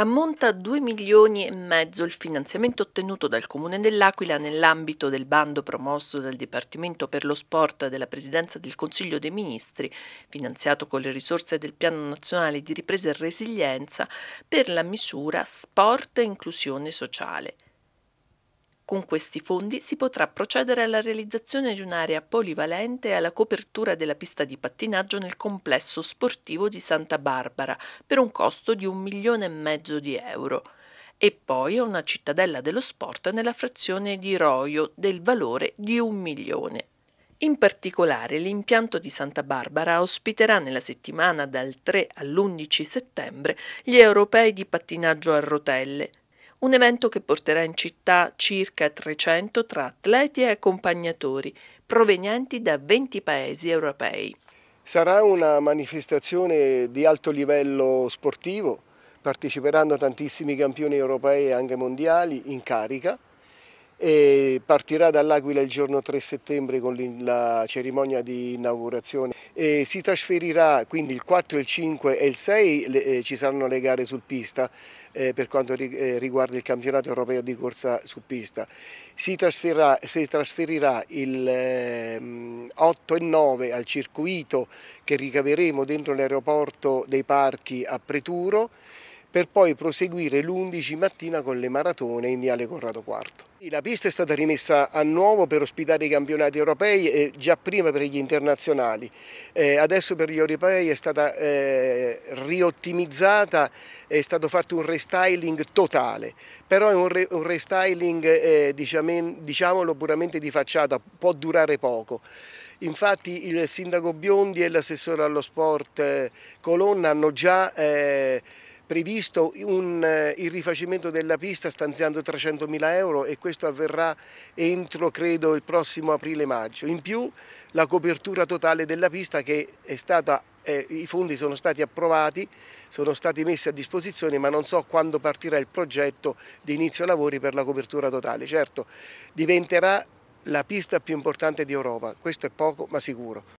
Ammonta a 2 milioni e mezzo il finanziamento ottenuto dal Comune dell'Aquila nell'ambito del bando promosso dal Dipartimento per lo Sport della Presidenza del Consiglio dei Ministri, finanziato con le risorse del Piano Nazionale di Ripresa e Resilienza, per la misura Sport e Inclusione Sociale. Con questi fondi si potrà procedere alla realizzazione di un'area polivalente e alla copertura della pista di pattinaggio nel complesso sportivo di Santa Barbara per un costo di un milione e mezzo di euro e poi a una cittadella dello sport nella frazione di Roio del valore di un milione. In particolare l'impianto di Santa Barbara ospiterà nella settimana dal 3 all'11 settembre gli europei di pattinaggio a rotelle, un evento che porterà in città circa 300 tra atleti e accompagnatori provenienti da 20 paesi europei. Sarà una manifestazione di alto livello sportivo, parteciperanno tantissimi campioni europei e anche mondiali in carica e partirà dall'Aquila il giorno 3 settembre con la cerimonia di inaugurazione. E si trasferirà quindi il 4, il 5 e il 6 le, eh, ci saranno le gare sul pista eh, per quanto eh, riguarda il campionato europeo di corsa su pista. Si trasferirà, si trasferirà il eh, 8 e 9 al circuito che ricaveremo dentro l'aeroporto dei parchi a Preturo per poi proseguire l'11 mattina con le maratone in Viale Corrado IV. La pista è stata rimessa a nuovo per ospitare i campionati europei, eh, già prima per gli internazionali. Eh, adesso per gli europei è stata eh, riottimizzata, è stato fatto un restyling totale, però è un, re, un restyling diciamo, diciamolo puramente di facciata, può durare poco. Infatti il sindaco Biondi e l'assessore allo sport eh, Colonna hanno già eh, previsto un, eh, il rifacimento della pista stanziando 300.000 euro e questo avverrà entro credo il prossimo aprile-maggio. In più la copertura totale della pista che è stata eh, i fondi sono stati approvati, sono stati messi a disposizione, ma non so quando partirà il progetto di inizio lavori per la copertura totale. Certo, diventerà la pista più importante d'Europa, questo è poco ma sicuro.